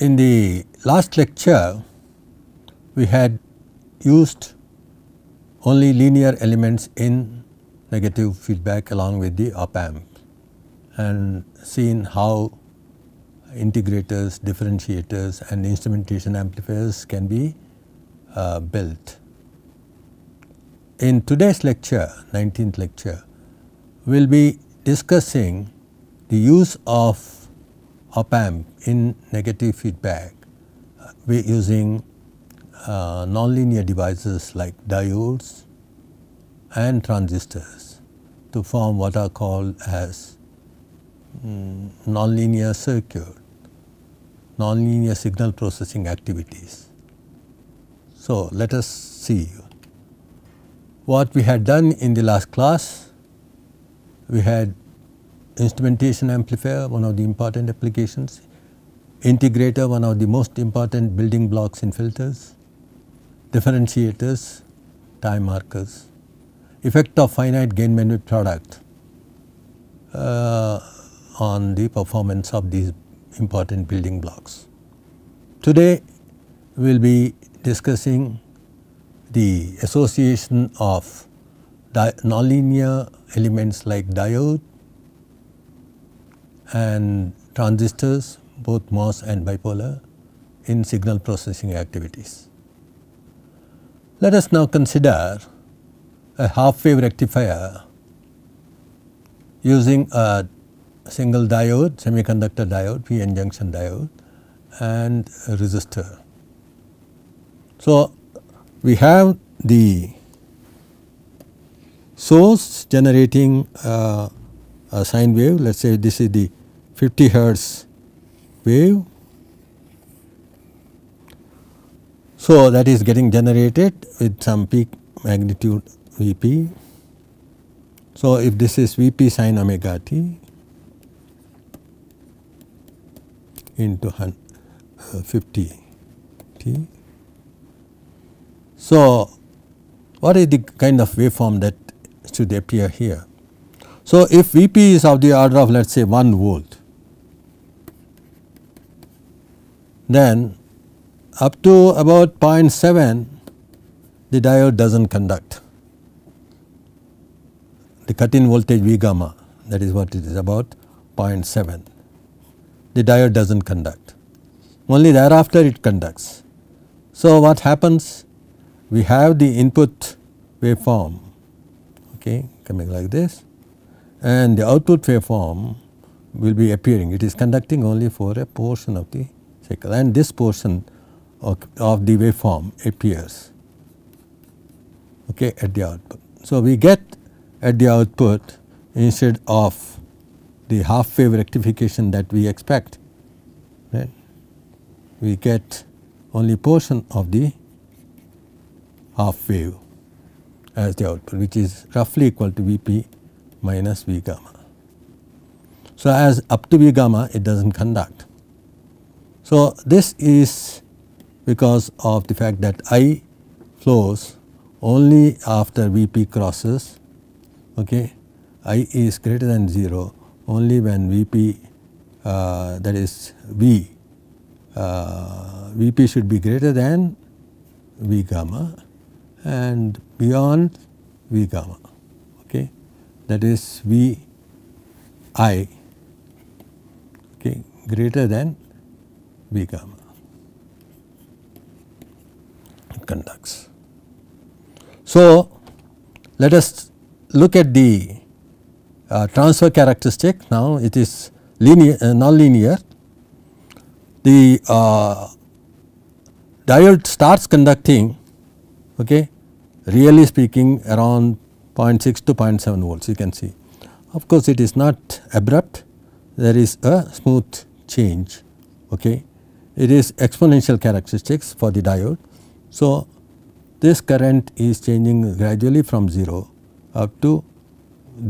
In the last lecture, we had used only linear elements in negative feedback along with the op amp and seen how integrators, differentiators and instrumentation amplifiers can be uh, built. In today's lecture, 19th lecture, we will be discussing the use of op-amp in negative feedback uh, we using uh, nonlinear devices like diodes and transistors to form what are called as um, nonlinear circuit, nonlinear signal processing activities. So, let us see what we had done in the last class. We had instrumentation amplifier, one of the important applications, integrator, one of the most important building blocks in filters, differentiators, time markers, effect of finite gain bandwidth product uh, on the performance of these important building blocks. Today we will be discussing the association of nonlinear elements like diode and transistors, both MOS and bipolar in signal processing activities. Let us now consider a half wave rectifier using a single diode, semiconductor diode, p-n junction diode and a resistor. So, we have the source generating uh, a sine wave let us say this is the 50 hertz wave. So, that is getting generated with some peak magnitude V p. So, if this is V p sine omega t into uh, 50 t. So, what is the kind of waveform that should appear here? So, if V p is of the order of let us say 1 volt then up to about 0.7 the diode does not conduct the cut in voltage V gamma that is what it is about 0.7 the diode does not conduct only thereafter it conducts. So, what happens we have the input waveform okay, coming like this and the output waveform will be appearing it is conducting only for a portion of the and this portion of, of the waveform appears okay, at the output. So, we get at the output instead of the half wave rectification that we expect right we get only portion of the half wave as the output which is roughly equal to Vp minus V gamma. So, as up to V gamma it does not conduct so, this is because of the fact that I flows only after Vp crosses okay I is greater than 0 only when Vp uh, that is V uh, Vp should be greater than V gamma and beyond V gamma okay that is V i okay greater than B gamma it conducts. So, let us look at the uh, transfer characteristic now it is linear uh, nonlinear the uh, diode starts conducting okay really speaking around 0.6 to 0.7 volts you can see of course it is not abrupt there is a smooth change okay it is exponential characteristics for the diode. So, this current is changing gradually from 0 up to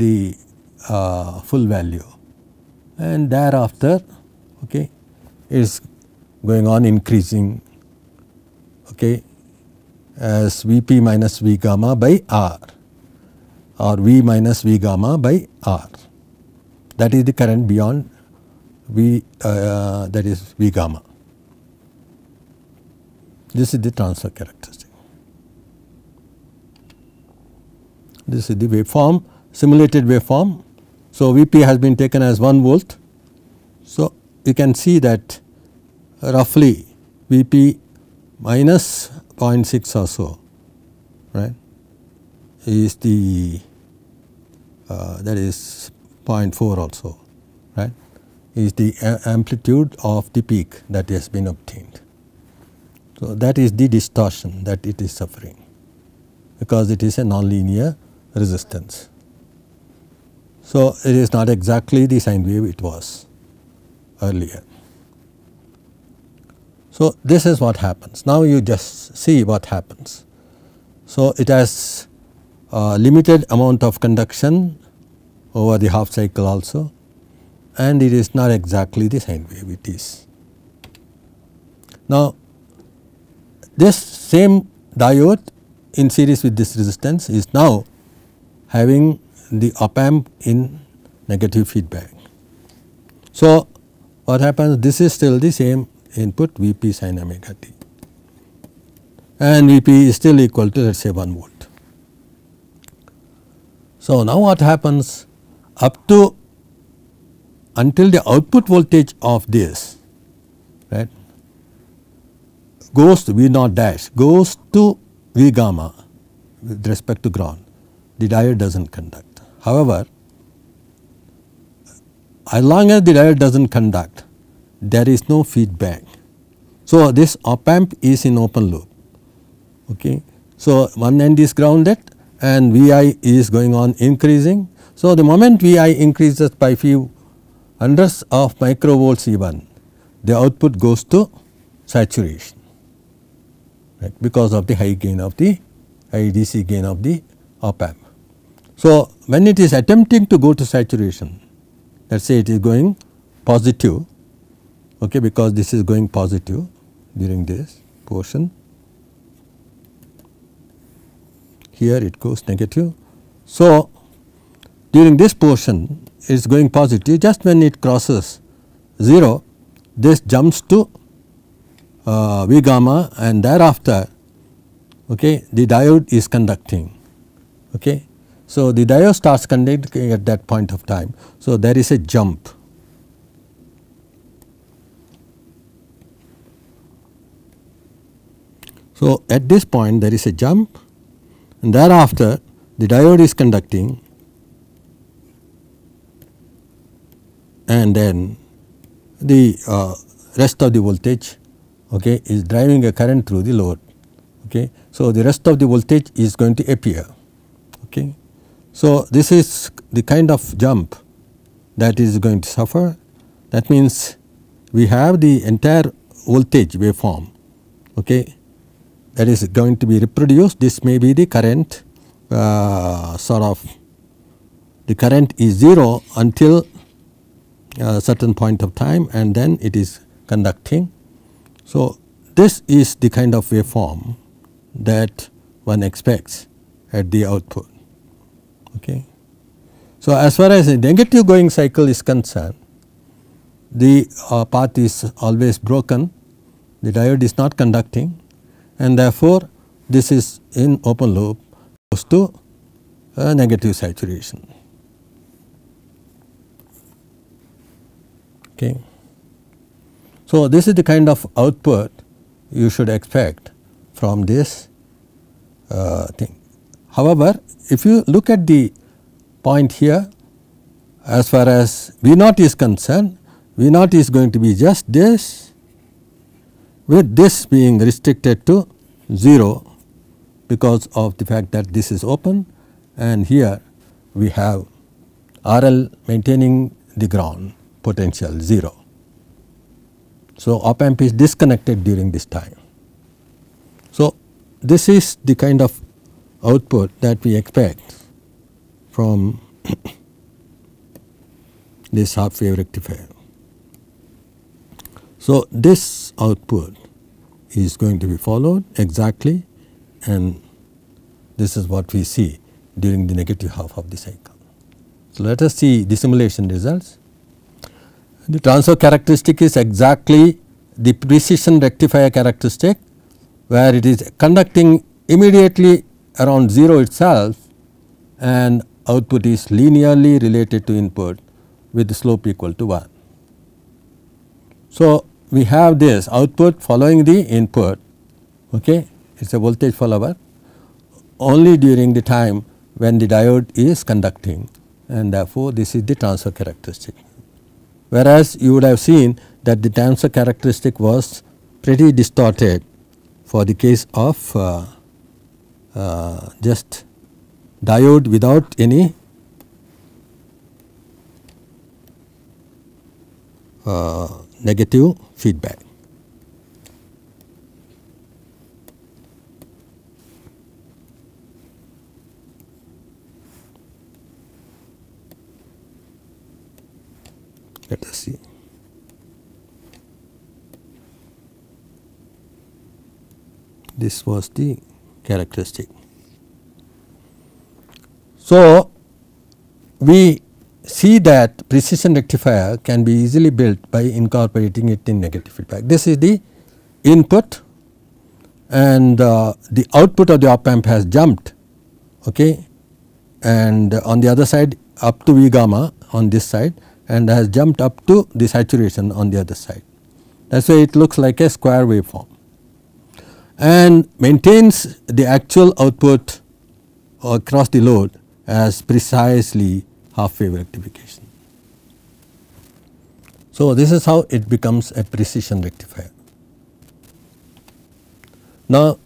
the uh, full value and thereafter okay, is going on increasing okay, as Vp minus V gamma by R or V minus V gamma by R that is the current beyond V uh, that is V gamma. This is the transfer characteristic. This is the waveform, simulated waveform. So, Vp has been taken as 1 volt. So, you can see that roughly Vp minus 0.6 or so right is the uh, that is 0.4 also right is the uh, amplitude of the peak that has been obtained. So, that is the distortion that it is suffering because it is a nonlinear resistance. So, it is not exactly the sine wave it was earlier. So, this is what happens. Now, you just see what happens. So, it has limited amount of conduction over the half cycle also and it is not exactly the sine wave it is. Now, this same diode in series with this resistance is now having the op amp in negative feedback. So, what happens this is still the same input V p sin omega t and V p is still equal to let us say 1 volt. So, now what happens up to until the output voltage of this right goes to V naught dash goes to V gamma with respect to ground, the diode does not conduct. However, as long as the diode does not conduct, there is no feedback. So, this op amp is in open loop. Okay. So, one end is grounded and Vi is going on increasing. So, the moment Vi increases by few hundreds of microvolts E1, the output goes to saturation right, because of the high gain of the high DC gain of the op amp. So, when it is attempting to go to saturation let us say it is going positive okay, because this is going positive during this portion here it goes negative. So, during this portion it is going positive just when it crosses 0 this jumps to uh, V gamma and thereafter okay, the diode is conducting. Okay. So, the diode starts conducting at that point of time. So, there is a jump. So, at this point there is a jump and thereafter the diode is conducting and then the uh, rest of the voltage okay, is driving a current through the load. Okay. So, the rest of the voltage is going to appear. Okay. So, this is the kind of jump that is going to suffer. That means, we have the entire voltage waveform okay, that is going to be reproduced. This may be the current uh, sort of the current is 0 until a certain point of time and then it is conducting so, this is the kind of waveform that one expects at the output. Okay. So, as far as the negative going cycle is concerned, the uh, path is always broken, the diode is not conducting and therefore, this is in open loop close to a uh, negative saturation. Okay. So, this is the kind of output you should expect from this uh, thing. However, if you look at the point here as far as V naught is concerned, V naught is going to be just this with this being restricted to 0 because of the fact that this is open and here we have RL maintaining the ground potential 0. So, op amp is disconnected during this time. So, this is the kind of output that we expect from this half wave rectifier. So, this output is going to be followed exactly and this is what we see during the negative half of the cycle. So, let us see the simulation results. The transfer characteristic is exactly the precision rectifier characteristic where it is conducting immediately around 0 itself and output is linearly related to input with slope equal to 1. So, we have this output following the input okay it is a voltage follower only during the time when the diode is conducting and therefore this is the transfer characteristic whereas you would have seen that the tensor characteristic was pretty distorted for the case of uh, uh, just diode without any uh, negative feedback. let us see this was the characteristic. So, we see that precision rectifier can be easily built by incorporating it in negative feedback. This is the input and uh, the output of the op amp has jumped okay and on the other side up to V gamma on this side and has jumped up to the saturation on the other side. That is why it looks like a square waveform and maintains the actual output across the load as precisely half wave rectification. So, this is how it becomes a precision rectifier. Now,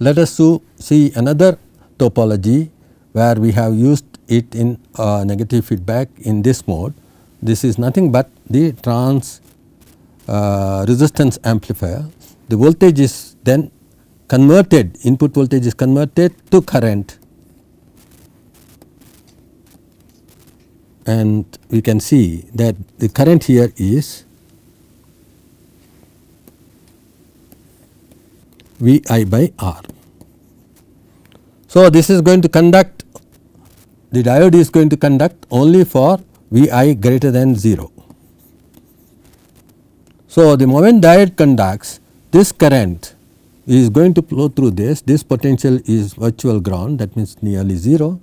let us see another topology where we have used it in uh, negative feedback in this mode. This is nothing but the trans uh, resistance amplifier. The voltage is then converted, input voltage is converted to current and we can see that the current here is V i by R. So, this is going to conduct the diode is going to conduct only for Vi greater than 0. So, the moment diode conducts this current is going to flow through this, this potential is virtual ground that means nearly 0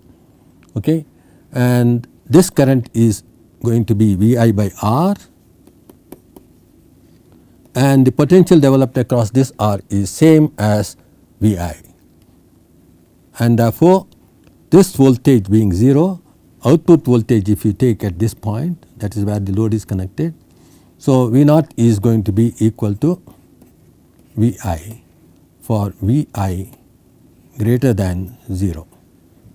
okay. and this current is going to be Vi by R and the potential developed across this R is same as Vi and therefore, this voltage being 0 output voltage if you take at this point that is where the load is connected. So, V naught is going to be equal to V i for V i greater than 0.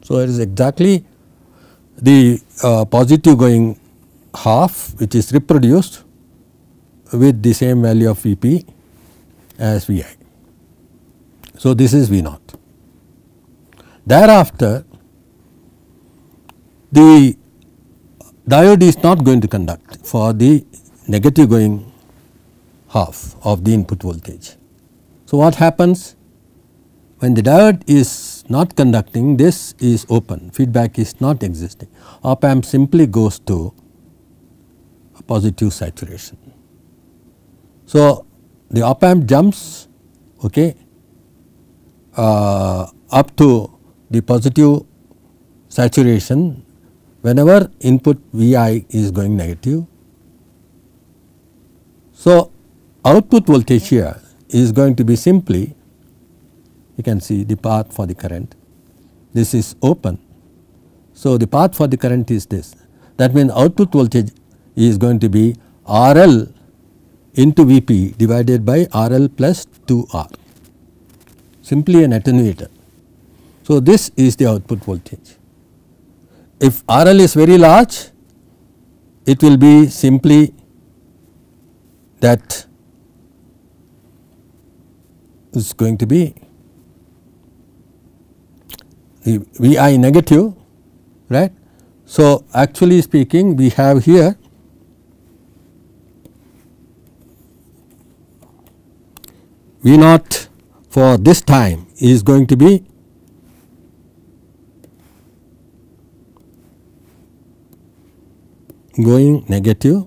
So, it is exactly the uh, positive going half which is reproduced with the same value of V p as V i. So, this is V naught. Thereafter the diode is not going to conduct for the negative going half of the input voltage. So, what happens when the diode is not conducting this is open feedback is not existing op amp simply goes to positive saturation. So, the op amp jumps okay, uh, up to the positive saturation whenever input Vi is going negative. So, output voltage here is going to be simply you can see the path for the current this is open. So, the path for the current is this that means output voltage is going to be RL into Vp divided by RL plus 2R simply an attenuator. So, this is the output voltage if RL is very large it will be simply that is going to be the Vi negative right. So, actually speaking we have here V naught for this time is going to be going negative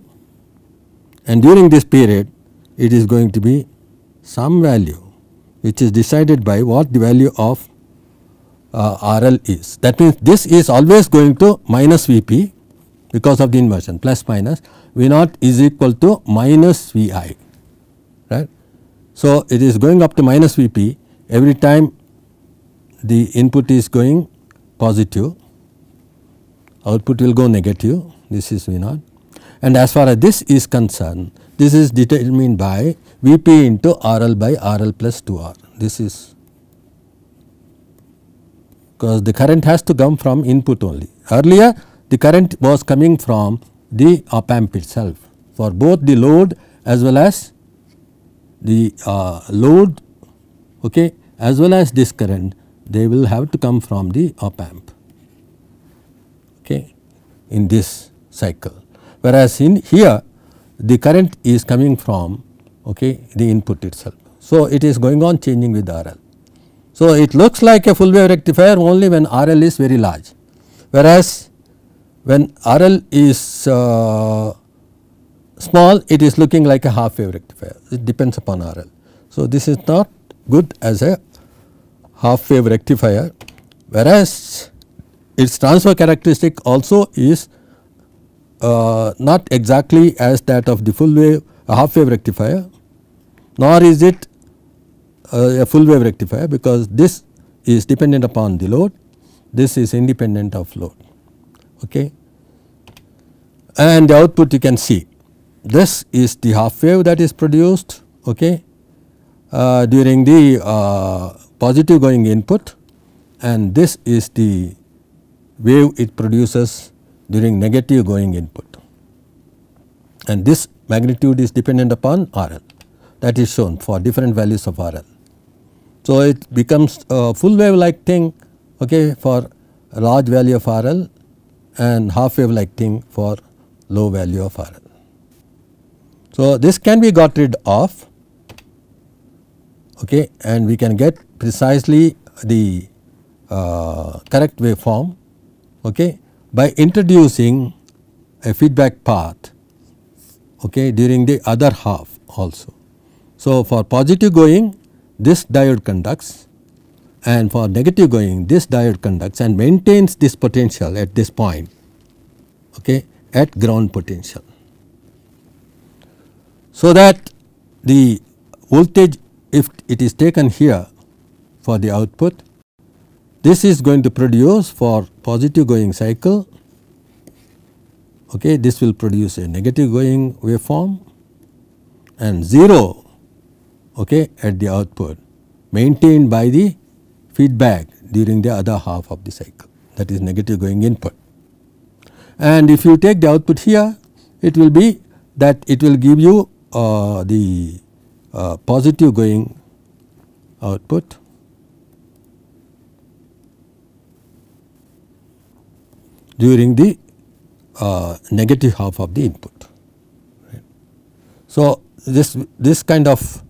and during this period it is going to be some value which is decided by what the value of uh, RL is. That means, this is always going to minus Vp because of the inversion plus minus V naught is equal to minus Vi right. So, it is going up to minus Vp every time the input is going positive output will go negative this is V naught and as far as this is concerned this is determined by V p into R L by R L plus 2 R this is because the current has to come from input only. Earlier the current was coming from the op amp itself for both the load as well as the uh, load okay, as well as this current they will have to come from the op amp okay, in this cycle. Whereas in here the current is coming from okay, the input itself. So, it is going on changing with RL. So, it looks like a full wave rectifier only when RL is very large whereas when RL is uh, small it is looking like a half wave rectifier it depends upon RL. So, this is not good as a half wave rectifier whereas its transfer characteristic also is uh, not exactly as that of the full wave half wave rectifier nor is it uh, a full wave rectifier because this is dependent upon the load this is independent of load okay and the output you can see this is the half wave that is produced okay uh, during the uh, positive going input and this is the wave it produces during negative going input and this magnitude is dependent upon RL that is shown for different values of RL. So, it becomes a full wave like thing okay, for large value of RL and half wave like thing for low value of RL. So, this can be got rid of okay, and we can get precisely the uh, correct waveform okay, by introducing a feedback path okay, during the other half also. So, for positive going this diode conducts and for negative going this diode conducts and maintains this potential at this point okay, at ground potential. So, that the voltage if it is taken here for the output this is going to produce for positive going cycle, okay, this will produce a negative going waveform and 0 okay, at the output maintained by the feedback during the other half of the cycle that is negative going input. And if you take the output here it will be that it will give you uh, the uh, positive going output during the uh, negative half of the input. So, this, this kind of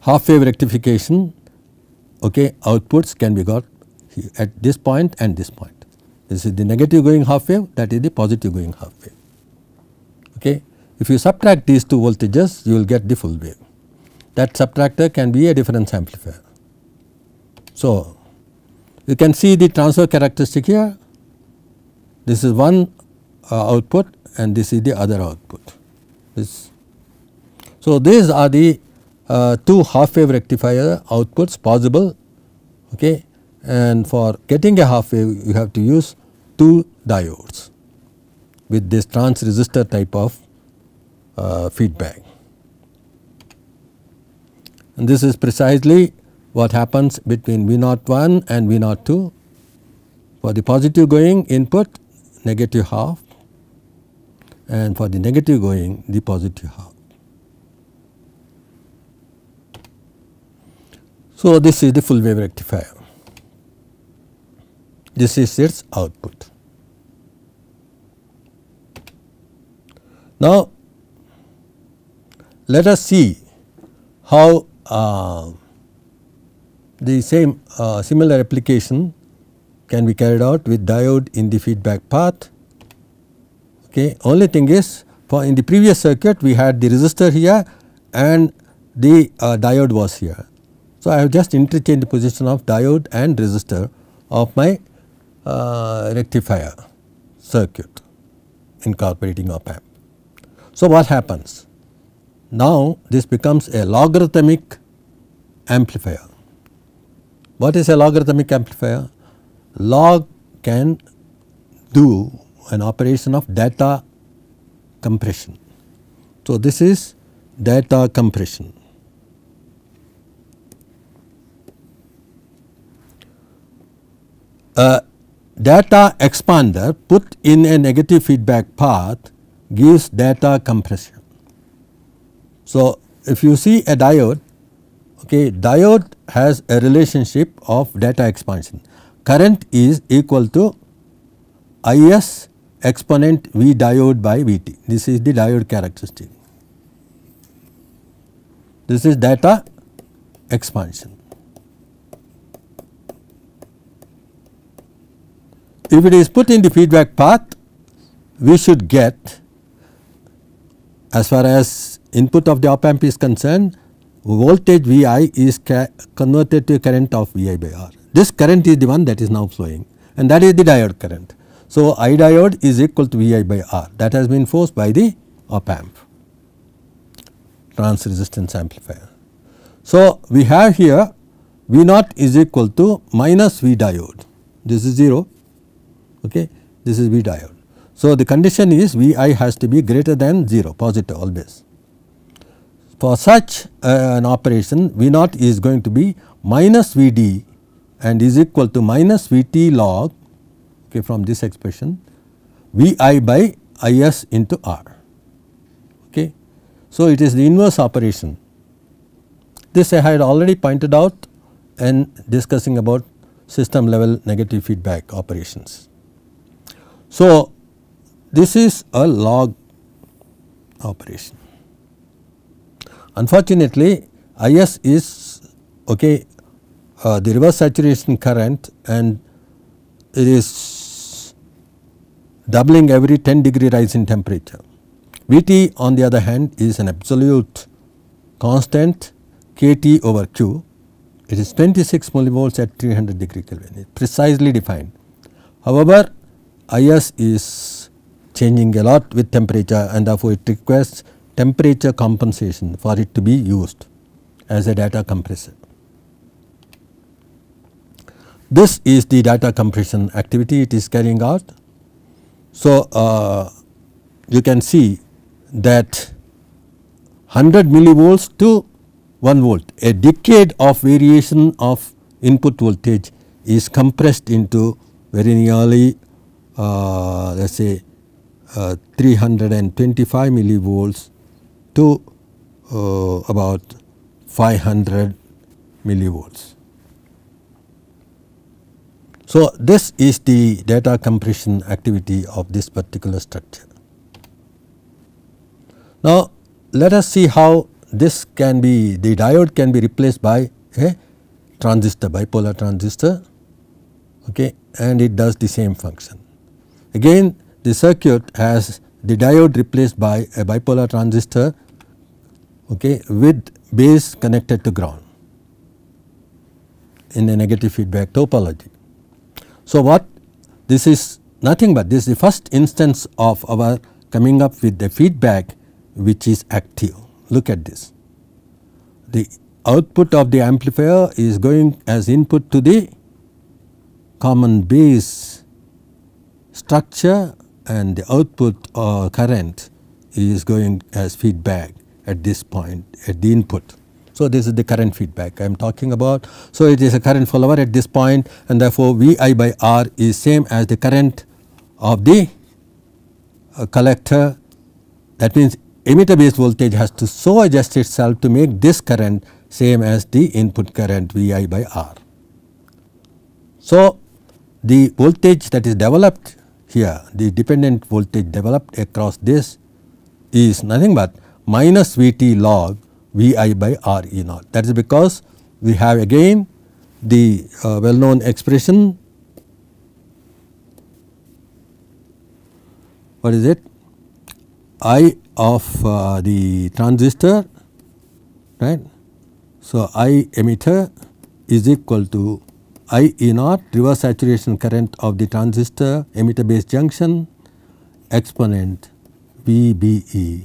half wave rectification okay, outputs can be got at this point and this point. This is the negative going half wave that is the positive going half wave. Okay. If you subtract these two voltages you will get the full wave that subtractor can be a difference amplifier. So, you can see the transfer characteristic here this is one uh, output and this is the other output. This. So, these are the uh, two half wave rectifier outputs possible okay and for getting a half wave you have to use two diodes with this trans resistor type of uh, feedback. And this is precisely what happens between V 0 1 and V 0 2 for the positive going input negative half and for the negative going the positive half. So, this is the full wave rectifier. This is its output. Now, let us see how uh, the same uh, similar application can be carried out with diode in the feedback path. Okay. Only thing is for in the previous circuit we had the resistor here and the uh, diode was here. So, I have just interchanged the position of diode and resistor of my uh, rectifier circuit incorporating op amp. So, what happens? Now, this becomes a logarithmic amplifier. What is a logarithmic amplifier? log can do an operation of data compression. So, this is data compression. A data expander put in a negative feedback path gives data compression. So, if you see a diode okay diode has a relationship of data expansion current is equal to Is exponent V diode by Vt. This is the diode characteristic. This is data expansion. If it is put in the feedback path, we should get as far as input of the op amp is concerned, voltage Vi is converted to current of Vi by R. This current is the one that is now flowing and that is the diode current. So, I diode is equal to V i by R that has been forced by the op amp trans resistance amplifier. So, we have here V naught is equal to minus V diode this is 0 okay this is V diode. So, the condition is V i has to be greater than 0 positive always. For such uh, an operation V naught is going to be minus V d and is equal to minus Vt log okay, from this expression Vi by Is into R. Okay. So, it is the inverse operation. This I had already pointed out in discussing about system level negative feedback operations. So, this is a log operation. Unfortunately, Is is okay uh, the reverse saturation current and it is doubling every 10 degree rise in temperature. Vt on the other hand is an absolute constant kT over Q it is 26 millivolts at 300 degree Kelvin it is precisely defined. However, IS is changing a lot with temperature and therefore it requests temperature compensation for it to be used as a data compressor. This is the data compression activity it is carrying out. So, uh, you can see that 100 millivolts to 1 volt a decade of variation of input voltage is compressed into very nearly uh, let us say uh, 325 millivolts to uh, about 500 millivolts. So, this is the data compression activity of this particular structure. Now, let us see how this can be the diode can be replaced by a transistor bipolar transistor okay, and it does the same function. Again the circuit has the diode replaced by a bipolar transistor okay, with base connected to ground in a negative feedback topology. So, what this is nothing but this is the first instance of our coming up with the feedback which is active. Look at this. The output of the amplifier is going as input to the common base structure and the output or current is going as feedback at this point at the input. So, this is the current feedback I am talking about. So, it is a current follower at this point and therefore, V i by R is same as the current of the uh, collector that means emitter based voltage has to so adjust itself to make this current same as the input current V i by R. So, the voltage that is developed here the dependent voltage developed across this is nothing but minus V t log Vi by Re naught. That is because we have again the uh, well known expression what is it I of uh, the transistor right. So, I emitter is equal to I E naught reverse saturation current of the transistor emitter base junction exponent V B E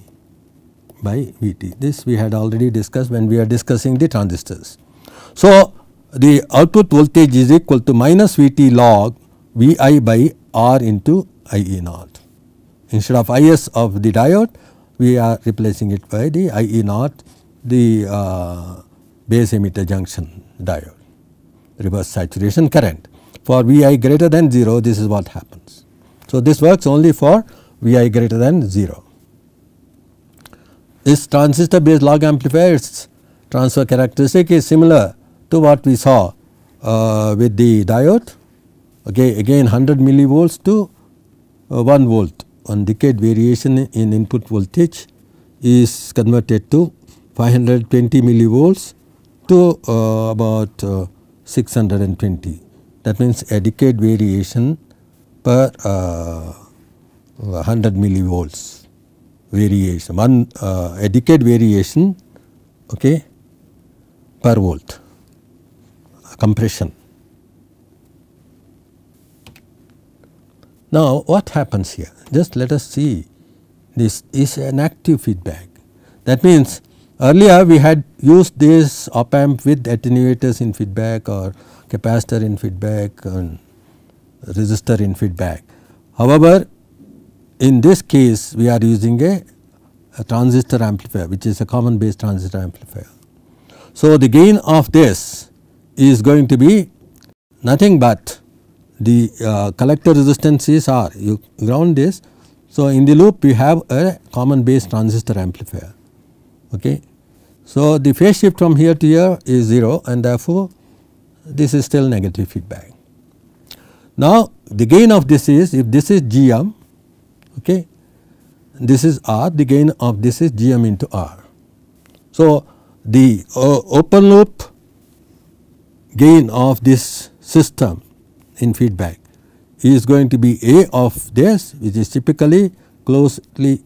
by Vt. This we had already discussed when we are discussing the transistors. So, the output voltage is equal to minus Vt log Vi by R into Ie naught. Instead of Is of the diode, we are replacing it by the Ie naught, the uh, base emitter junction diode, reverse saturation current. For Vi greater than 0, this is what happens. So, this works only for Vi greater than 0. This transistor based log amplifiers transfer characteristic is similar to what we saw uh, with the diode okay again 100 millivolts to uh, 1 volt one decade variation in input voltage is converted to 520 millivolts to uh, about uh, 620 that means a decade variation per 100 uh, millivolts variation, one uh, a decade variation okay, per volt compression. Now what happens here? Just let us see this is an active feedback. That means earlier we had used this op amp with attenuators in feedback or capacitor in feedback and resistor in feedback. However, in this case we are using a, a, transistor amplifier which is a common base transistor amplifier. So, the gain of this is going to be nothing but the uh, collector resistance is R you ground this. So, in the loop we have a common base transistor amplifier ok. So, the phase shift from here to here is 0 and therefore, this is still negative feedback. Now, the gain of this is if this is GM okay. This is R, the gain of this is Gm into R. So, the uh, open loop gain of this system in feedback is going to be A of this which is typically closely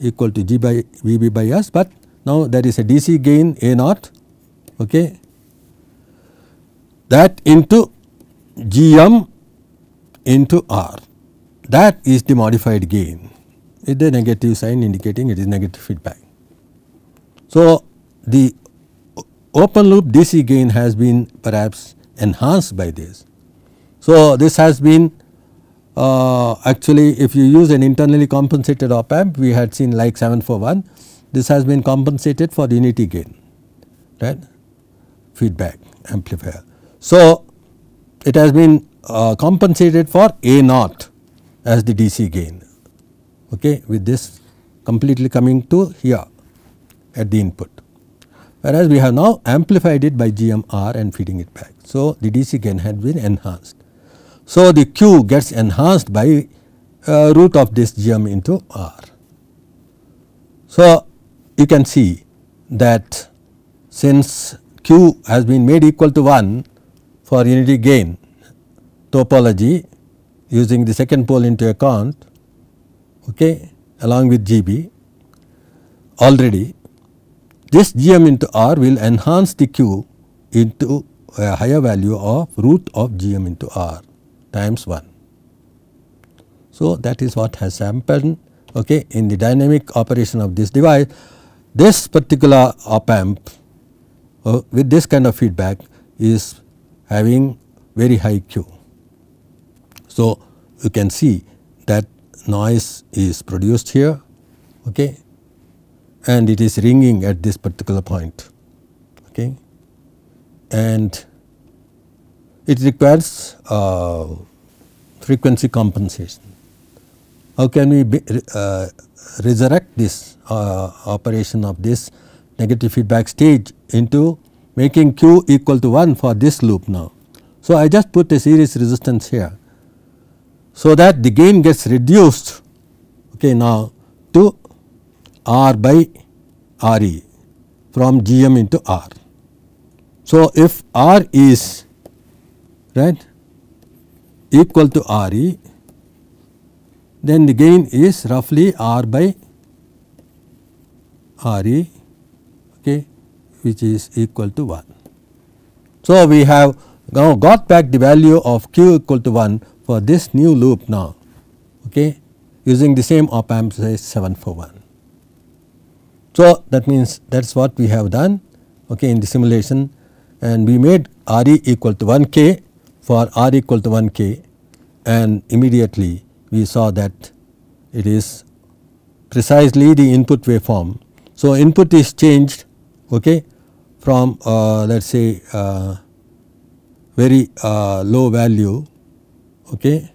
equal to G by Vb by S, but now there is a DC gain A naught okay, that into Gm into R. That is the modified gain with the negative sign indicating it is negative feedback. So, the open loop DC gain has been perhaps enhanced by this. So, this has been uh, actually if you use an internally compensated op amp we had seen like 741 this has been compensated for unity gain right feedback amplifier. So, it has been uh, compensated for A naught as the DC gain okay, with this completely coming to here at the input whereas we have now amplified it by GMR and feeding it back. So, the DC gain had been enhanced. So, the Q gets enhanced by uh, root of this GM into R. So, you can see that since Q has been made equal to 1 for unity gain topology using the second pole into account okay, along with GB already this gm into r will enhance the q into a higher value of root of gm into r times 1. So, that is what has happened okay, in the dynamic operation of this device. This particular op amp uh, with this kind of feedback is having very high Q. So, you can see that noise is produced here okay, and it is ringing at this particular point okay, and it requires uh, frequency compensation. How can we uh, resurrect this uh, operation of this negative feedback stage into making q equal to 1 for this loop now. So, I just put a series resistance here so that the gain gets reduced okay now to R by RE from GM into R. So, if R is right equal to RE then the gain is roughly R by RE okay, which is equal to 1. So, we have now got back the value of q equal to 1 for this new loop now okay using the same op amp say 741. So that means that is what we have done okay in the simulation and we made Re equal to 1 k for R equal to 1 k and immediately we saw that it is precisely the input waveform. So input is changed okay from uh, let us say uh, very uh, low value okay,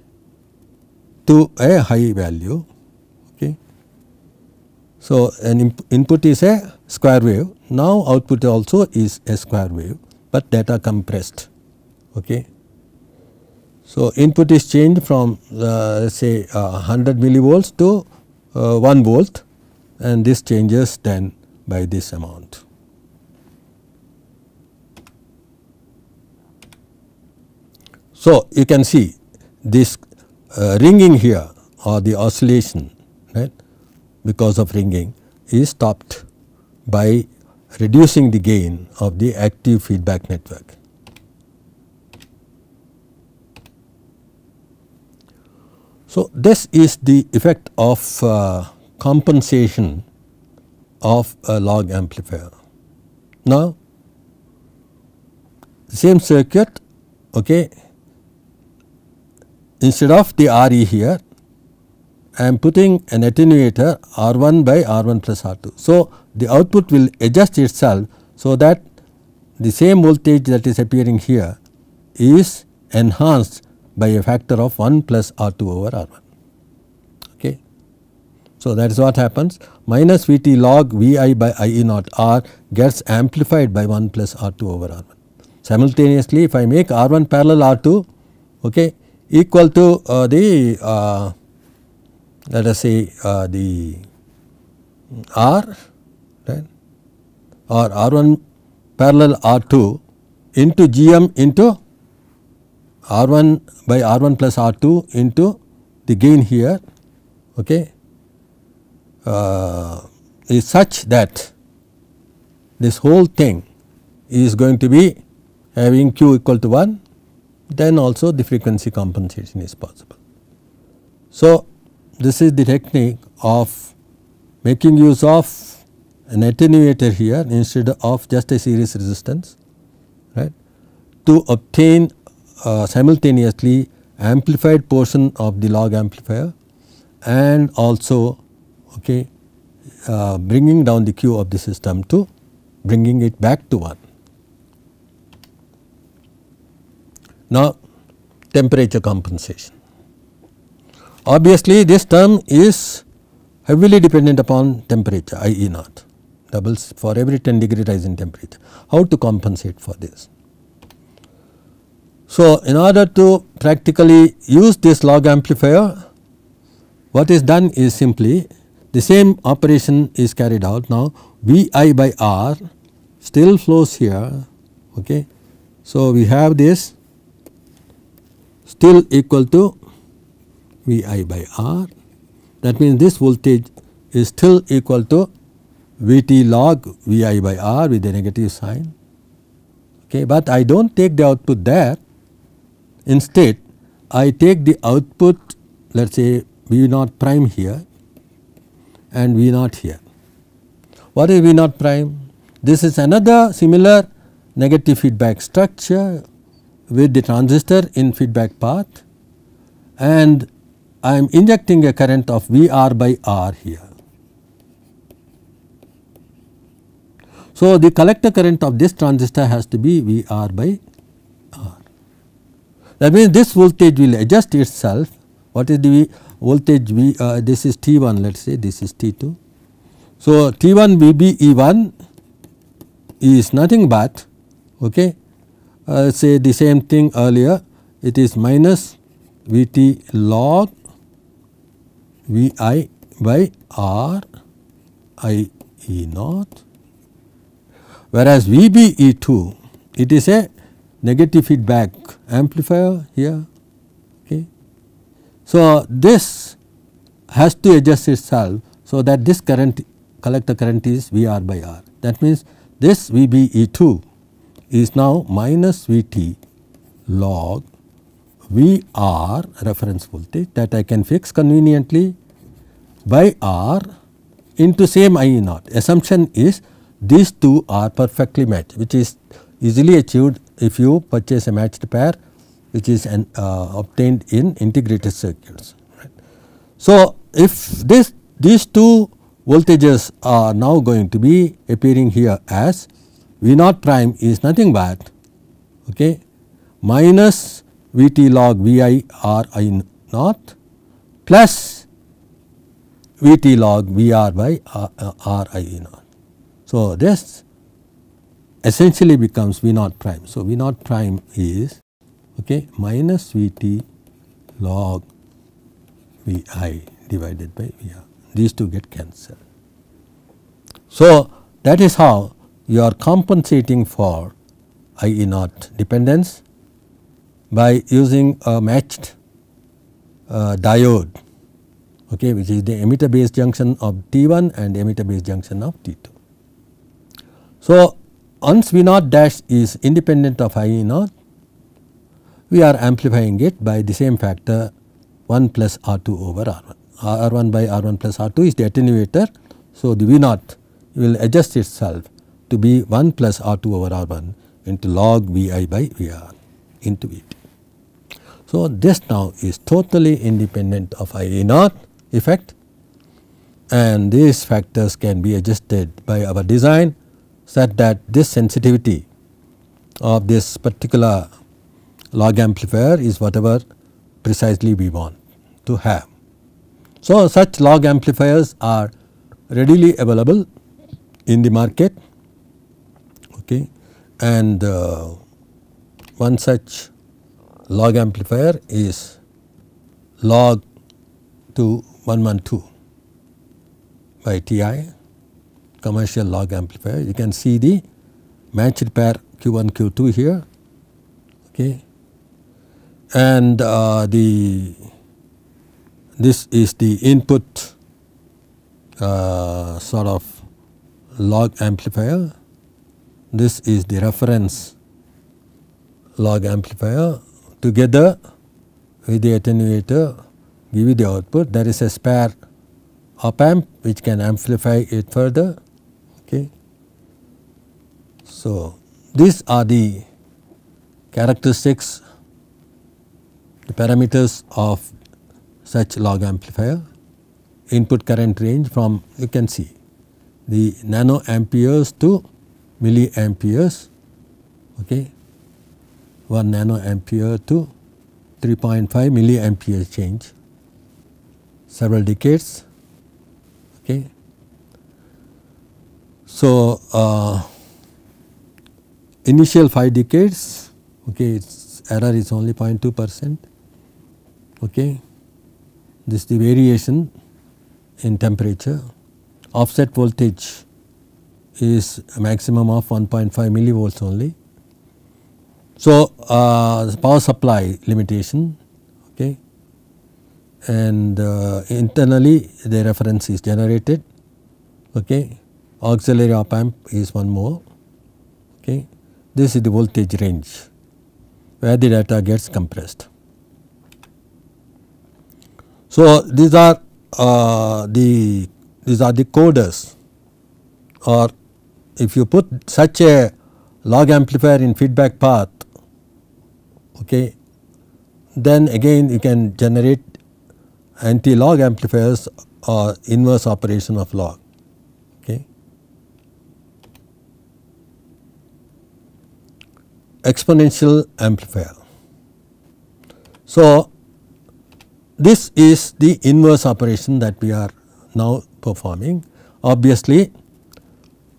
to a high value. Okay. So, an input is a square wave, now output also is a square wave, but data compressed. Okay. So, input is changed from uh, say uh, 100 millivolts to uh, 1 volt and this changes then by this amount. So, you can see this uh, ringing here or the oscillation right because of ringing is stopped by reducing the gain of the active feedback network. So, this is the effect of uh, compensation of a log amplifier. Now, same circuit okay, instead of the Re here I am putting an attenuator R1 by R1 plus R2. So, the output will adjust itself so that the same voltage that is appearing here is enhanced by a factor of 1 plus R2 over R1. Okay. So, that is what happens minus Vt log Vi by Ie naught R gets amplified by 1 plus R2 over R1. Simultaneously, if I make R1 parallel R2, okay, equal to uh, the uh, let us say uh, the R right or R1 parallel R2 into GM into R1 by R1 plus R2 into the gain here okay uh, is such that this whole thing is going to be having q equal to 1 then also the frequency compensation is possible. So, this is the technique of making use of an attenuator here instead of just a series resistance right to obtain uh, simultaneously amplified portion of the log amplifier and also okay, uh, bringing down the Q of the system to bringing it back to 1. Now, temperature compensation. Obviously, this term is heavily dependent upon temperature I E naught doubles for every 10 degree rise in temperature. How to compensate for this? So, in order to practically use this log amplifier, what is done is simply the same operation is carried out now V i by R still flows here. Okay. So, we have this still equal to V i by R. That means, this voltage is still equal to V t log V i by R with a negative sign. Okay, but I do not take the output there. Instead, I take the output let us say V naught prime here and V naught here. What is V naught prime? This is another similar negative feedback structure with the transistor in feedback path and I am injecting a current of V r by R here. So, the collector current of this transistor has to be V r by R. That means, this voltage will adjust itself what is the voltage V uh, this is T 1 let us say this is T 2. So, T 1 V b E 1 is nothing but okay, uh, say the same thing earlier it is minus V t log V i by R i E naught whereas V b E 2 it is a negative feedback amplifier here. Okay. So, this has to adjust itself so that this current collector current is V r by R that means this V b E 2 is now minus Vt log Vr reference voltage that I can fix conveniently by R into same IE naught. Assumption is these two are perfectly matched which is easily achieved if you purchase a matched pair which is an, uh, obtained in integrated circuits. So, if this these two voltages are now going to be appearing here as V naught prime is nothing but okay, minus V t log V i r i naught plus V t log V r by uh, R I r i e naught. So, this essentially becomes V naught prime. So, V naught prime is okay, minus V t log V i divided by V r. These two get cancelled. So, that is how you are compensating for IE naught dependence by using a matched uh, diode okay, which is the emitter base junction of T1 and emitter base junction of T2. So, once V naught dash is independent of IE naught, we are amplifying it by the same factor 1 plus R2 over R1. R1 by R1 plus R2 is the attenuator. So, the V naught will adjust itself to be 1 plus R2 over R1 into log Vi by Vr into Vt. So, this now is totally independent of Ie naught effect and these factors can be adjusted by our design such that this sensitivity of this particular log amplifier is whatever precisely we want to have. So, such log amplifiers are readily available in the market and uh, one such log amplifier is log to 112 by TI commercial log amplifier. You can see the matched pair Q1 Q2 here okay and uh, the this is the input uh, sort of log amplifier this is the reference log amplifier together with the attenuator give you the output. There is a spare op amp which can amplify it further. Okay. So, these are the characteristics, the parameters of such log amplifier, input current range from you can see the nano amperes to milliamperes okay 1 nanoampere to 3.5 milliampere change several decades okay so uh, initial 5 decades okay its error is only 0.2 percent okay this the variation in temperature offset voltage is a maximum of 1.5 millivolts only. So, uh, power supply limitation okay and uh, internally the reference is generated okay auxiliary op amp is one more okay this is the voltage range where the data gets compressed. So, these are uh, the these are the coders or if you put such a log amplifier in feedback path okay, then again you can generate anti log amplifiers or inverse operation of log. Okay. Exponential amplifier. So, this is the inverse operation that we are now performing. Obviously,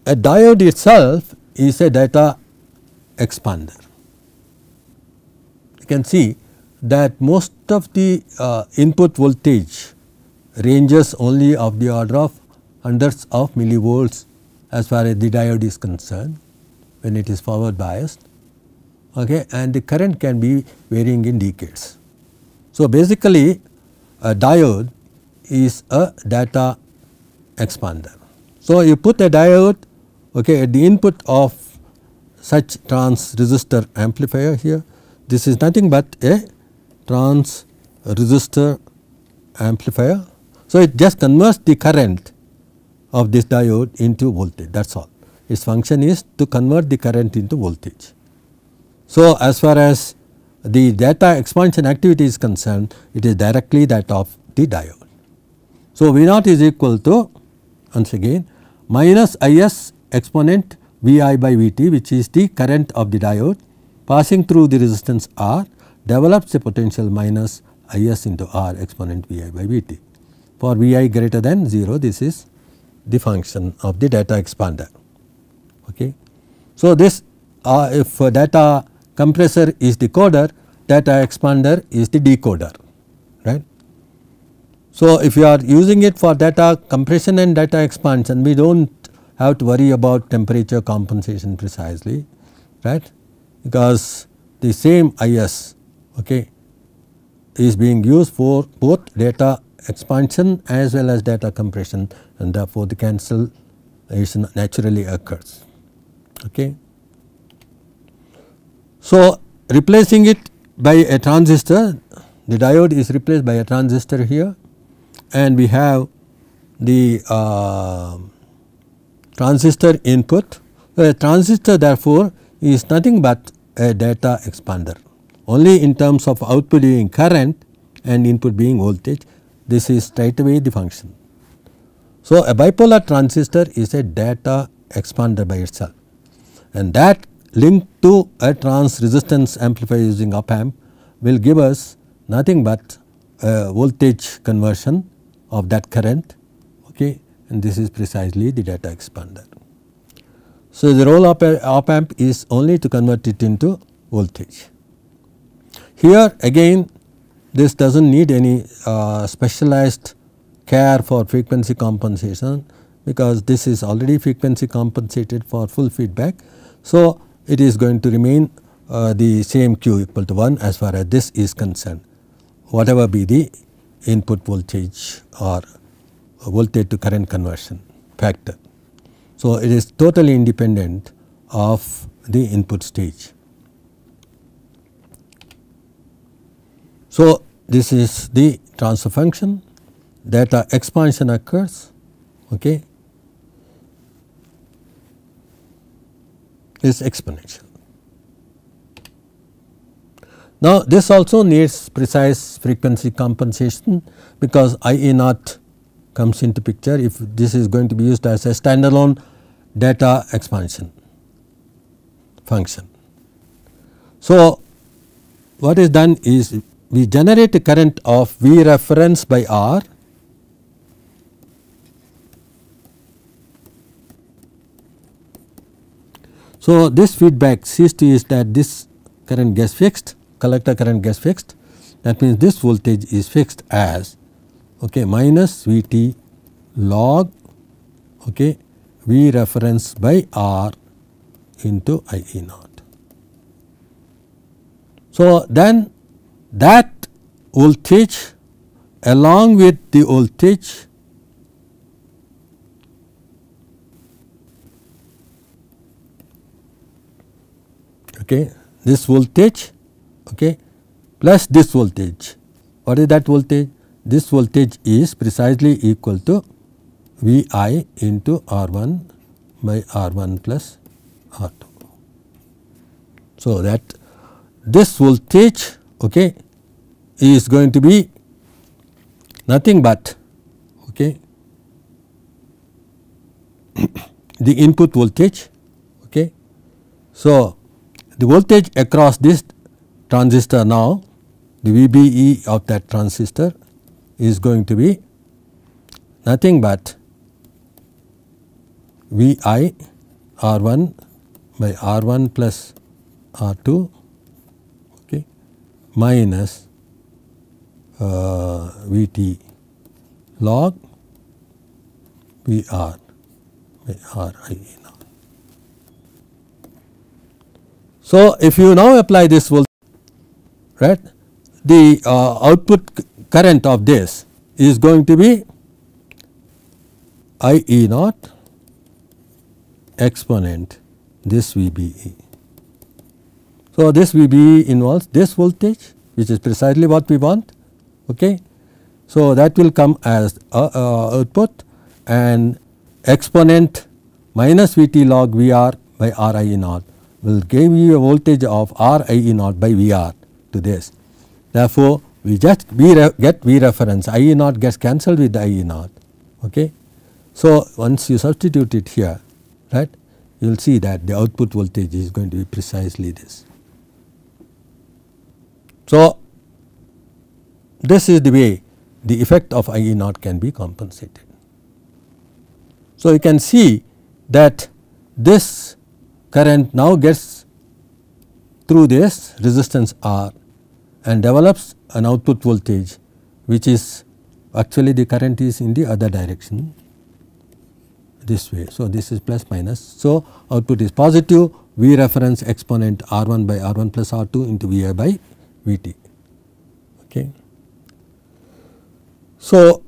a diode itself is a data expander. You can see that most of the uh, input voltage ranges only of the order of hundreds of millivolts as far as the diode is concerned when it is forward biased okay, and the current can be varying in decades. So, basically a diode is a data expander. So, you put a diode okay, at the input of such trans resistor amplifier here. This is nothing but a trans resistor amplifier. So, it just converts the current of this diode into voltage that is all. Its function is to convert the current into voltage. So, as far as the data expansion activity is concerned, it is directly that of the diode. So, V naught is equal to once again minus I s exponent Vi by Vt which is the current of the diode passing through the resistance R develops a potential minus Is into R exponent Vi by Vt. For Vi greater than 0 this is the function of the data expander. Okay. So, this uh, if data compressor is the coder data expander is the decoder right. So, if you are using it for data compression and data expansion we do not have to worry about temperature compensation precisely right because the same IS okay, is being used for both data expansion as well as data compression and therefore the cancellation naturally occurs. Okay. So, replacing it by a transistor the diode is replaced by a transistor here and we have the uh, transistor input. a transistor therefore is nothing but a data expander only in terms of output being current and input being voltage this is straight away the function. So, a bipolar transistor is a data expander by itself and that linked to a trans resistance amplifier using op amp will give us nothing but a voltage conversion of that current and this is precisely the data expander. So, the role of a op amp is only to convert it into voltage. Here again this does not need any uh, specialized care for frequency compensation because this is already frequency compensated for full feedback. So, it is going to remain uh, the same Q equal to 1 as far as this is concerned whatever be the input voltage or voltage to current conversion factor. So, it is totally independent of the input stage. So, this is the transfer function that expansion occurs okay is exponential. Now, this also needs precise frequency compensation because Ie naught comes into picture if this is going to be used as a standalone data expansion function. So, what is done is we generate a current of V reference by R So, this feedback sees to is that this current gets fixed, collector current gets fixed that means this voltage is fixed as okay, minus V t log okay, V reference by R into I e naught. So, then that voltage along with the voltage okay, this voltage okay, plus this voltage. What is that voltage? this voltage is precisely equal to V i into R 1 by R 1 plus R 2. So, that this voltage okay, is going to be nothing but okay, the input voltage. Okay. So, the voltage across this transistor now the VBE of that transistor is going to be nothing but V i R 1 by R 1 plus R 2 okay, minus uh, V t log V r by R i now. So, if you now apply this voltage right the uh, output current of this is going to be I E naught exponent this VBE. So, this VBE involves this voltage which is precisely what we want. Okay. So, that will come as uh, uh, output and exponent minus Vt log Vr by Rie naught will give you a voltage of Rie naught by Vr to this. Therefore, we just we get V reference I E naught gets cancelled with I E naught. Okay. So, once you substitute it here right you will see that the output voltage is going to be precisely this. So, this is the way the effect of I E naught can be compensated. So, you can see that this current now gets through this resistance R and develops an output voltage which is actually the current is in the other direction this way. So, this is plus minus. So, output is positive V reference exponent R1 by R1 plus R2 into Vi by Vt. Okay. So,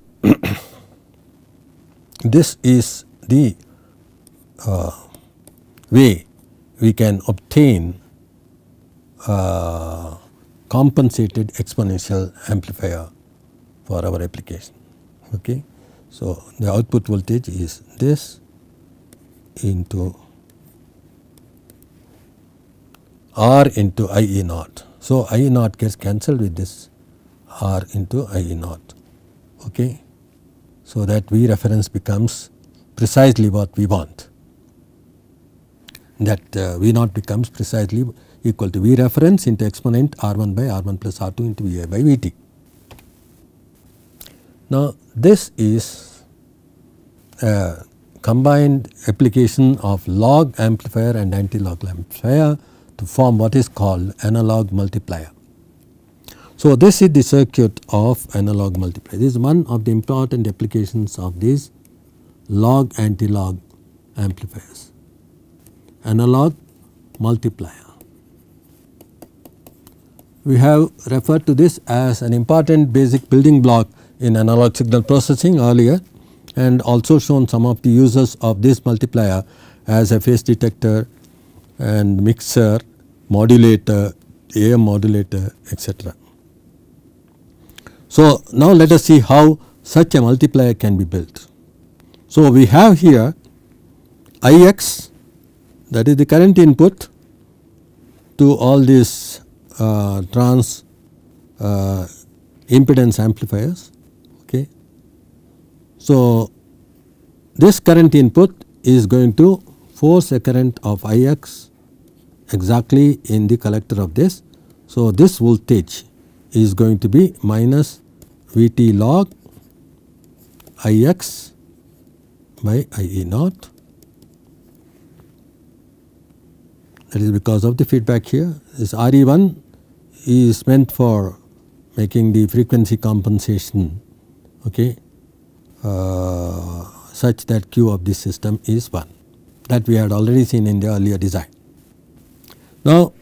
this is the uh, way we can obtain uh, compensated exponential amplifier for our application. Okay. So, the output voltage is this into R into I E naught. So, I E naught gets cancelled with this R into I E naught. Okay. So, that V reference becomes precisely what we want that uh, V naught becomes precisely equal to V reference into exponent R1 by R1 plus R2 into VA by VT. Now this is a combined application of log amplifier and anti-log amplifier to form what is called analog multiplier. So this is the circuit of analog multiplier. This is one of the important applications of these log anti-log amplifiers, analog multiplier we have referred to this as an important basic building block in analog signal processing earlier and also shown some of the uses of this multiplier as a phase detector and mixer, modulator, AM modulator etc. So, now let us see how such a multiplier can be built. So, we have here Ix that is the current input to all these uh, trans uh, impedance amplifiers okay. So this current input is going to force a current of Ix exactly in the collector of this. So this voltage is going to be minus Vt log Ix by Ie naught that is because of the feedback here. This Re1 is meant for making the frequency compensation okay, uh, such that Q of this system is 1 that we had already seen in the earlier design. Now,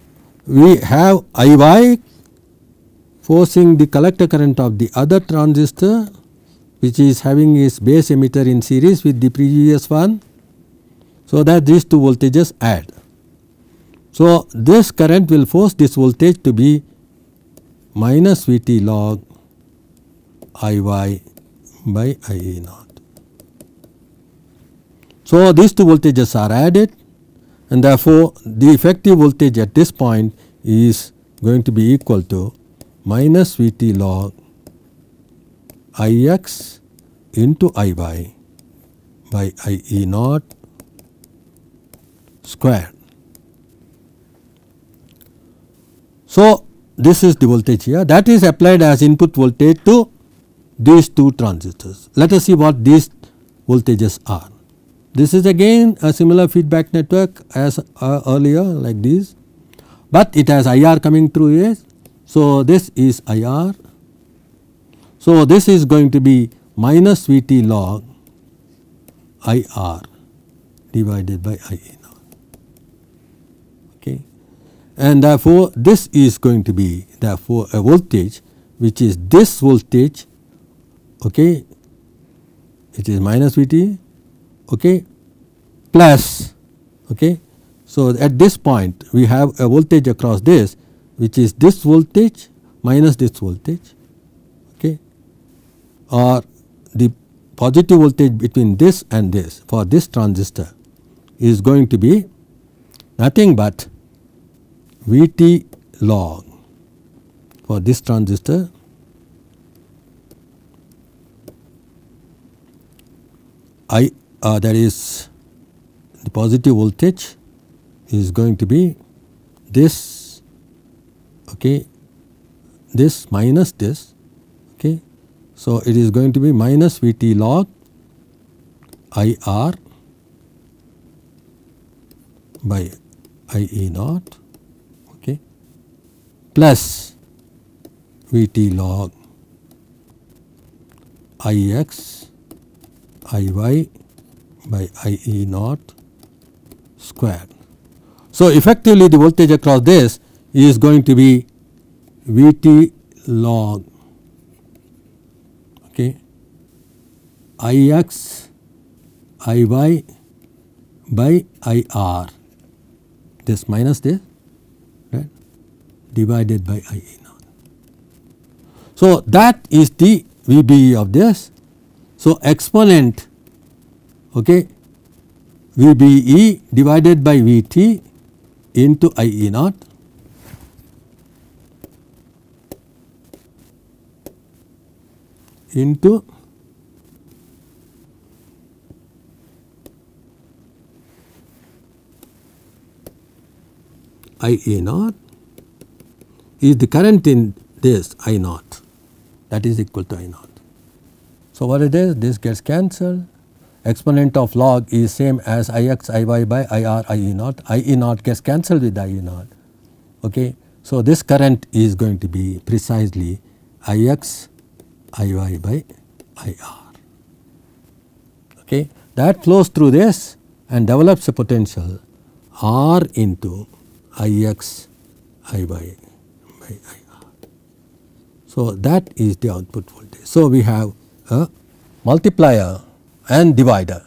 we have I y forcing the collector current of the other transistor which is having its base emitter in series with the previous one. So, that these two voltages add. So, this current will force this voltage to be minus V t log I y by I e naught. So, these two voltages are added and therefore, the effective voltage at this point is going to be equal to minus V t log I x into I y by I e naught square. So, this is the voltage here that is applied as input voltage to these two transistors. Let us see what these voltages are. This is again a similar feedback network as uh, earlier like this, but it has IR coming through here. So, this is IR. So, this is going to be minus Vt log IR divided by IN and therefore this is going to be therefore a voltage which is this voltage okay it is minus Vt okay plus okay so at this point we have a voltage across this which is this voltage minus this voltage okay or the positive voltage between this and this for this transistor is going to be nothing but Vt log for this transistor I uh, that is the positive voltage is going to be this okay this minus this okay so it is going to be minus Vt log IR by IE naught plus Vt log Ix Iy by Ie naught square. So, effectively the voltage across this is going to be Vt log okay Ix Iy by IR this minus this divided by IA naught. So, that is the VBE of this. So, exponent okay, VBE divided by VT into IE naught into IE naught is the current in this I naught that is equal to I naught. So, what it is this gets cancelled exponent of log is same as I x I y by I r I e naught I e naught gets cancelled with I e naught ok. So, this current is going to be precisely I x I y by I r ok that flows through this and develops a potential r into I x I y IIR. So, that is the output voltage. So, we have a multiplier and divider.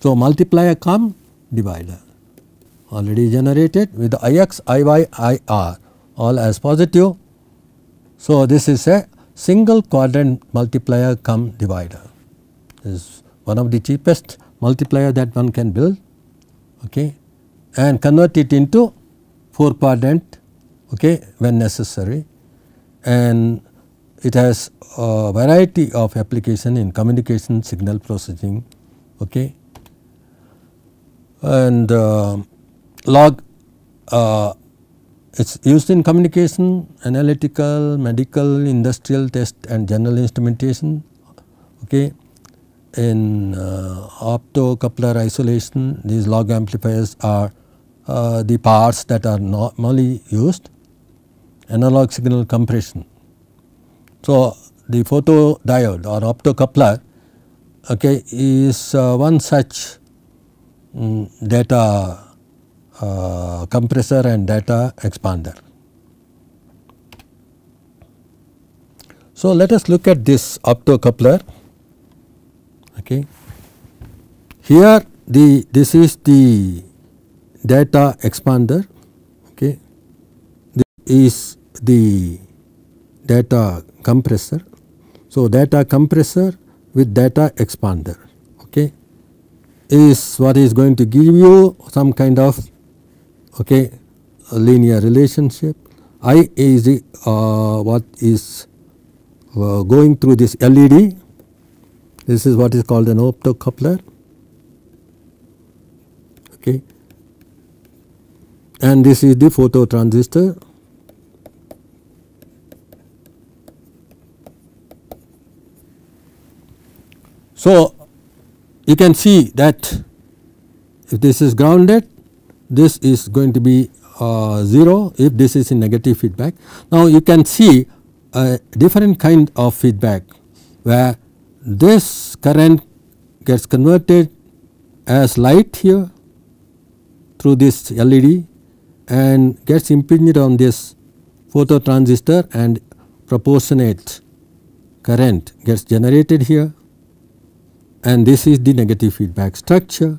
So, multiplier come divider already generated with the Ix, Iy, Ir all as positive. So, this is a single quadrant multiplier come divider this is one of the cheapest multiplier that one can build okay, and convert it into 4 quadrant okay, when necessary and it has a variety of application in communication signal processing okay. and uh, log uh, it is used in communication, analytical, medical, industrial test and general instrumentation okay. in uh, optocoupler isolation these log amplifiers are uh, the parts that are normally used analog signal compression. So, the photodiode or optocoupler okay, is uh, one such um, data uh, compressor and data expander. So, let us look at this optocoupler. Okay. Here the this is the data expander is the data compressor. So, data compressor with data expander okay, is what is going to give you some kind of okay, linear relationship. I is the, uh, what is uh, going through this LED, this is what is called an optocoupler. Okay. And this is the photo transistor. So, you can see that if this is grounded this is going to be uh, 0 if this is in negative feedback. Now, you can see a different kind of feedback where this current gets converted as light here through this LED and gets impinged on this photo transistor and proportionate current gets generated here and this is the negative feedback structure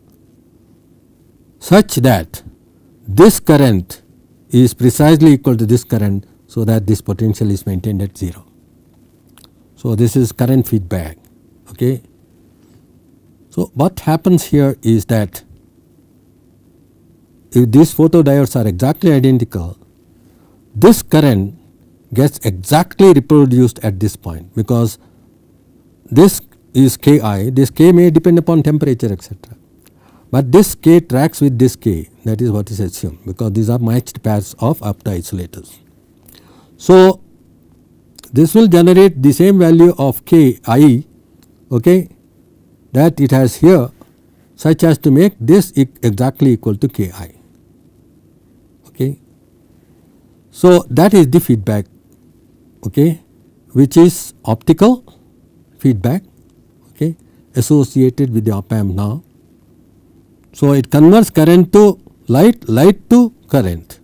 such that this current is precisely equal to this current so that this potential is maintained at 0. So, this is current feedback. Okay. So, what happens here is that if these photodiodes are exactly identical, this current gets exactly reproduced at this point because this is Ki, this K may depend upon temperature etcetera, But this K tracks with this K that is what is assumed because these are matched pairs of apta isolators. So, this will generate the same value of Ki okay, that it has here such as to make this exactly equal to Ki. Okay. So, that is the feedback okay, which is optical feedback associated with the op amp now. So, it converts current to light, light to current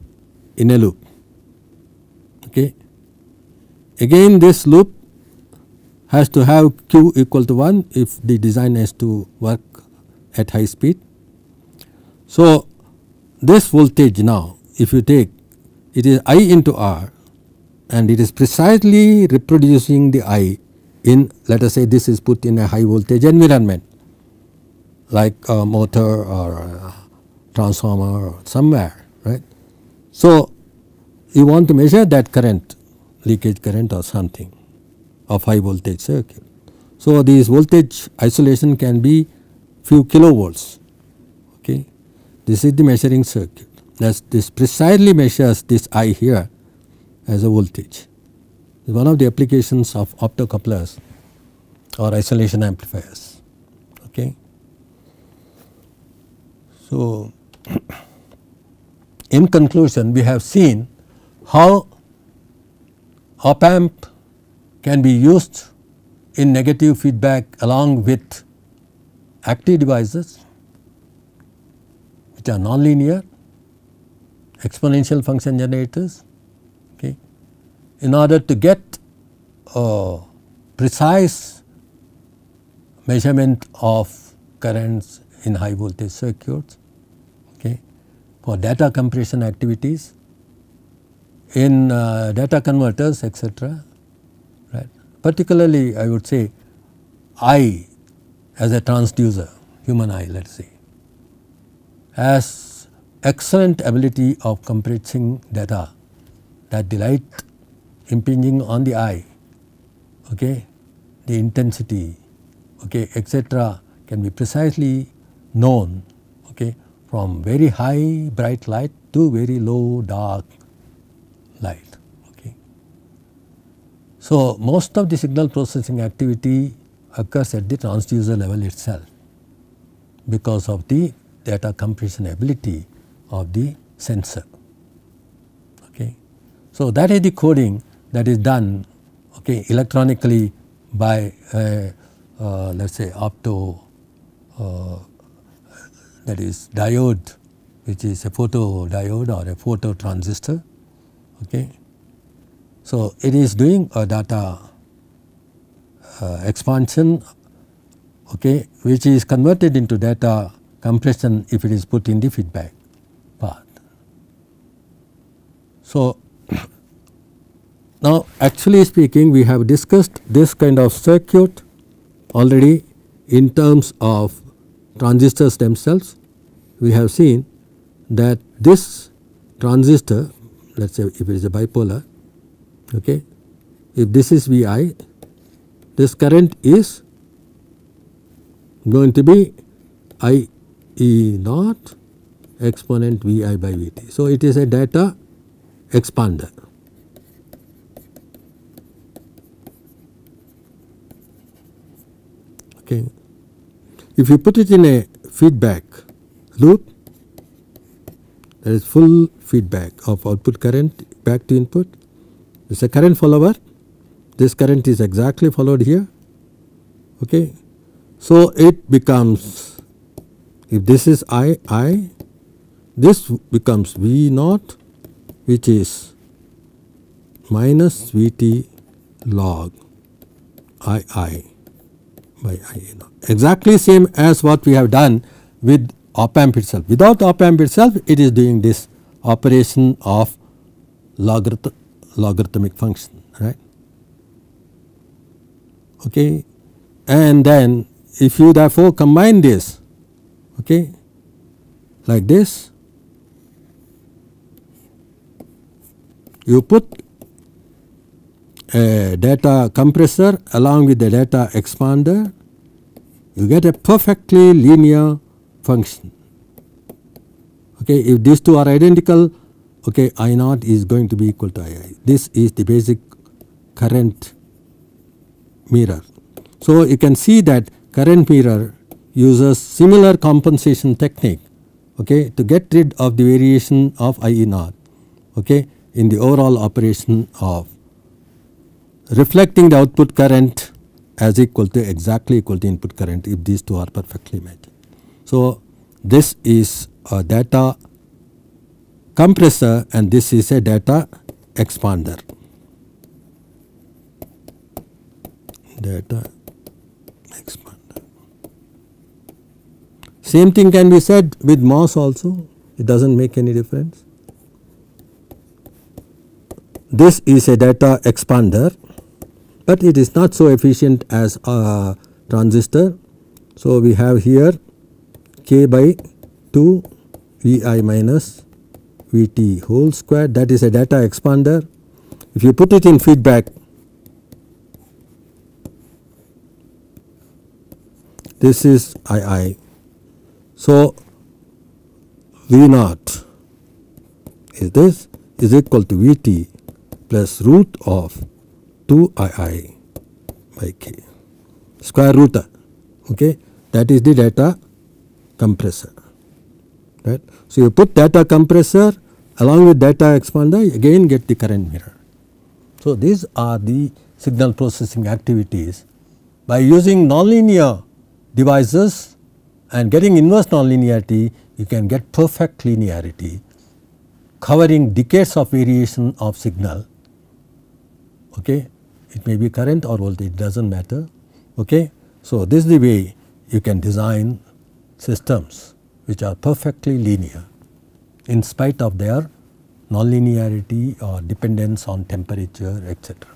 in a loop. Okay. Again this loop has to have Q equal to 1 if the design has to work at high speed. So, this voltage now if you take it is I into R and it is precisely reproducing the I in let us say this is put in a high voltage environment like a motor or a transformer or somewhere right. So, you want to measure that current leakage current or something of high voltage circuit. So, these voltage isolation can be few kilovolts okay. This is the measuring circuit that this precisely measures this I here as a voltage one of the applications of optocouplers or isolation amplifiers. Okay. So, in conclusion we have seen how op amp can be used in negative feedback along with active devices which are nonlinear, exponential function generators in order to get precise measurement of currents in high voltage circuits okay, for data compression activities in uh, data converters etc. Right. Particularly I would say I as a transducer human eye let us say has excellent ability of compressing data that delight impinging on the eye, okay, the intensity, okay, etc., can be precisely known okay, from very high bright light to very low dark light. Okay. So, most of the signal processing activity occurs at the transducer level itself because of the data compression ability of the sensor. Okay. So, that is the coding that is done okay, electronically by uh, let us say opto uh, that is diode which is a photodiode or a photo transistor. Okay. So, it is doing a data uh, expansion okay, which is converted into data compression if it is put in the feedback path. So, now actually speaking we have discussed this kind of circuit already in terms of transistors themselves. We have seen that this transistor let us say if it is a bipolar okay if this is Vi this current is going to be I E naught exponent Vi by Vt. So, it is a data expander Okay. If you put it in a feedback loop there is full feedback of output current back to input. It is a current follower. This current is exactly followed here. Okay. So, it becomes if this is I, I this becomes V naught which is minus V t log I I by I naught exactly same as what we have done with op amp itself. Without op amp itself it is doing this operation of logarith logarithmic function right. Okay. And then if you therefore combine this okay like this you put a data compressor along with the data expander, you get a perfectly linear function. Okay, if these two are identical, okay, I naught is going to be equal to I. This is the basic current mirror. So you can see that current mirror uses similar compensation technique, okay, to get rid of the variation of IE naught, okay, in the overall operation of reflecting the output current as equal to exactly equal to input current if these two are perfectly matched. So, this is a data compressor and this is a data expander. Data expander. Same thing can be said with MOS also, it does not make any difference. This is a data expander but it is not so efficient as a transistor. So, we have here k by 2 V i minus V t whole square that is a data expander. If you put it in feedback this is i i. So, V naught is this is equal to V t plus root of 2 II by K square root okay that is the data compressor right. So, you put data compressor along with data expander again get the current mirror. So, these are the signal processing activities by using nonlinear devices and getting inverse nonlinearity you can get perfect linearity covering decades of variation of signal okay it may be current or voltage, it does not matter. Okay? So, this is the way you can design systems which are perfectly linear in spite of their nonlinearity or dependence on temperature etc.